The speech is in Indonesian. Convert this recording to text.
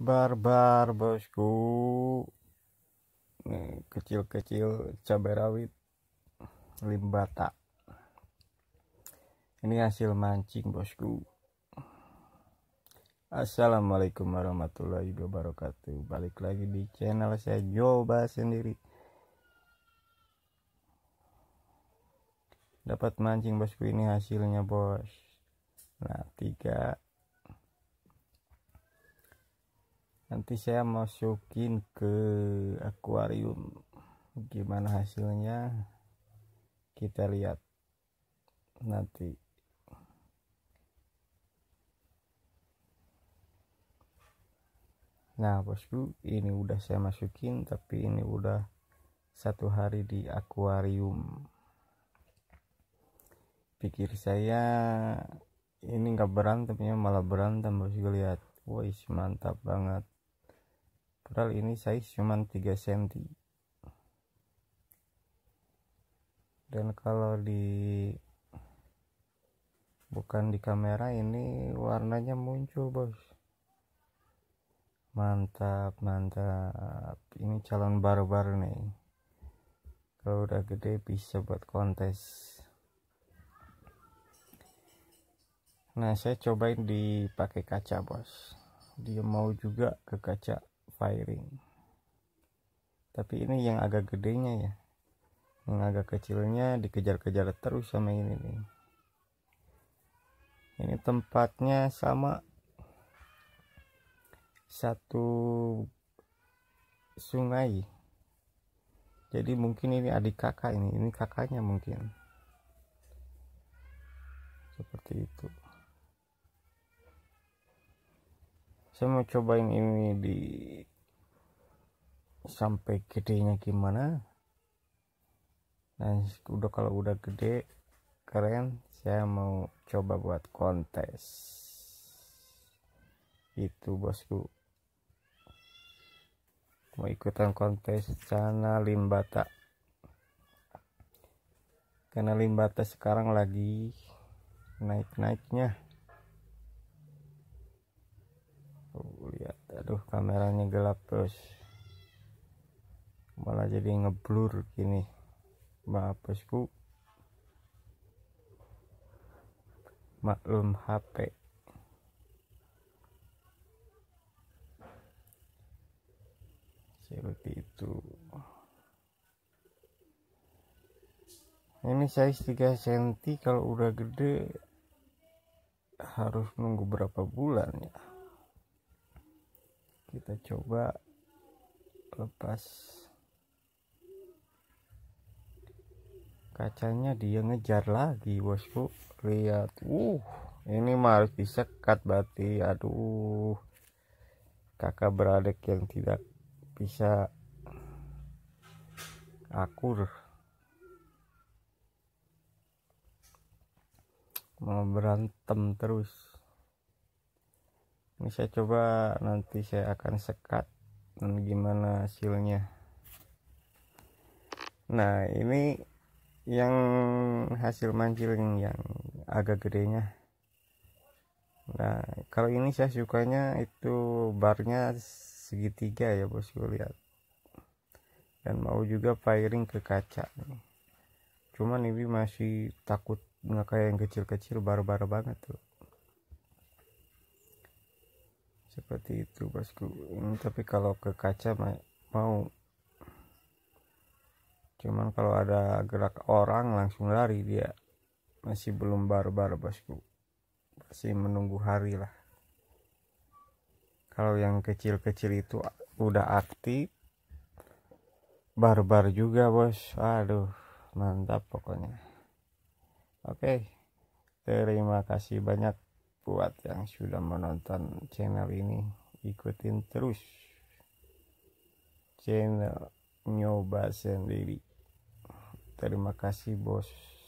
barbar bosku kecil-kecil cabai rawit limbata ini hasil mancing bosku Assalamualaikum warahmatullahi wabarakatuh balik lagi di channel saya coba sendiri dapat mancing bosku ini hasilnya bos nah tiga nanti saya masukin ke akuarium gimana hasilnya kita lihat nanti nah bosku ini udah saya masukin tapi ini udah satu hari di akuarium pikir saya ini nggak berantemnya malah berantem bosku lihat woi mantap banget padahal ini size cuma 3 cm dan kalau di bukan di kamera ini warnanya muncul bos mantap mantap ini calon barbar nih kalau udah gede bisa buat kontes nah saya cobain dipakai kaca bos dia mau juga ke kaca expiring tapi ini yang agak gedenya ya yang agak kecilnya dikejar-kejar terus sama ini nih ini tempatnya sama satu sungai jadi mungkin ini adik kakak ini ini kakaknya mungkin seperti itu saya mau cobain ini di sampai gedenya gimana dan udah kalau udah gede keren saya mau coba buat kontes itu bosku mau ikutan kontes sana limbata karena limbata sekarang lagi naik-naiknya oh lihat aduh kameranya gelap terus malah jadi ngeblur gini mbak bosku maklum HP seperti itu ini size 3 cm kalau udah gede harus nunggu berapa bulan ya kita coba lepas kacanya dia ngejar lagi bosku lihat uh ini mah harus disekat berarti aduh kakak beradik yang tidak bisa akur mau berantem terus ini saya coba nanti saya akan sekat dan gimana hasilnya nah ini yang hasil mancing yang agak gedenya nah kalau ini saya sukanya itu barnya segitiga ya bosku lihat dan mau juga firing ke kaca cuman ini masih takut nggak kayak yang kecil-kecil bar-bar banget tuh seperti itu bosku ini tapi kalau ke kaca mau cuman kalau ada gerak orang langsung lari dia masih belum barbar bosku masih menunggu hari lah kalau yang kecil-kecil itu udah aktif barbar juga bos aduh mantap pokoknya oke terima kasih banyak buat yang sudah menonton channel ini ikutin terus channel nyoba sendiri Terima kasih, Bos.